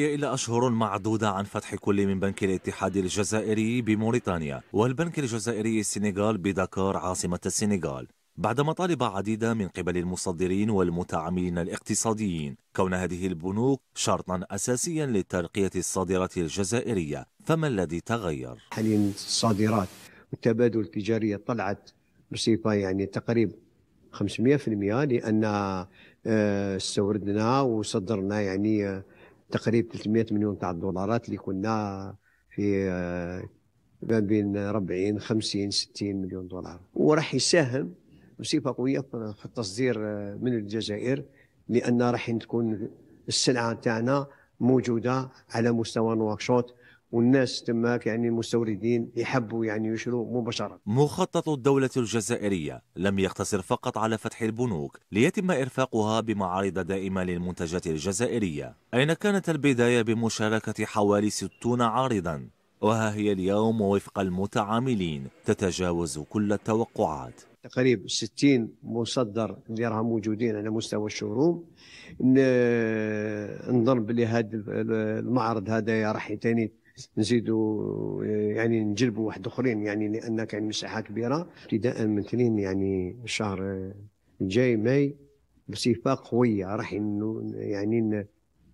إلى أشهر معدودة عن فتح كل من بنك الاتحاد الجزائري بموريتانيا والبنك الجزائري السنغال بدكار عاصمة السنغال بعد مطالب عديدة من قبل المصدرين والمتعاملين الاقتصاديين كون هذه البنوك شرطا أساسيا لترقية الصادرات الجزائرية فما الذي تغير؟ حاليا الصادرات والتبادل التجارية طلعت بصفة يعني تقريبا 500% لأن آه، استوردنا وصدرنا يعني آه، تقريب 300 مليون تاع الدولارات اللي كنا في آه، ما بين 40 50 60 مليون دولار وراح يساهم بصفه قويه في التصدير آه، من الجزائر لان راح تكون السلعه تاعنا موجوده على مستوى نواكشوط والناس تماك يعني المستوردين يحبوا يعني يشروا مباشرة مخطط الدولة الجزائرية لم يقتصر فقط على فتح البنوك ليتم إرفاقها بمعارض دائمة للمنتجات الجزائرية أين كانت البداية بمشاركة حوالي 60 عارضا وها هي اليوم وفق المتعاملين تتجاوز كل التوقعات تقريبا 60 مصدر اللي راهم موجودين على مستوى الشوروم نضرب بلي المعرض هذا راح ثاني نزيدوا يعني نجلبوا واحد اخرين يعني لان كاين يعني مساحه كبيره ابتداء من اثنين يعني الشهر الجاي ماي بصفه قويه راح يعني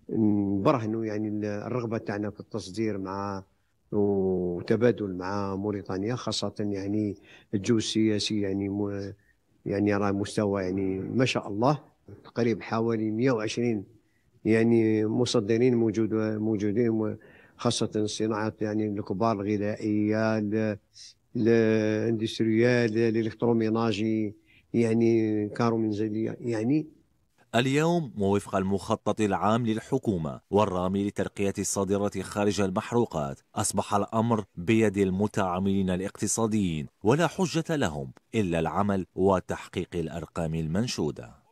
نبرهنوا يعني الرغبه تاعنا في التصدير مع وتبادل مع موريتانيا خاصه يعني الجو السياسي يعني يعني راه مستوى يعني ما شاء الله تقريبا حوالي 120 يعني مصدرين موجود موجودين خاصة صناعة يعني الكبار الغذائية الاندستريال الالكتروميناجي يعني كارو منزلية يعني اليوم ووفق المخطط العام للحكومة والرامي لترقية الصادرات خارج المحروقات أصبح الأمر بيد المتعاملين الاقتصاديين ولا حجة لهم إلا العمل وتحقيق الأرقام المنشودة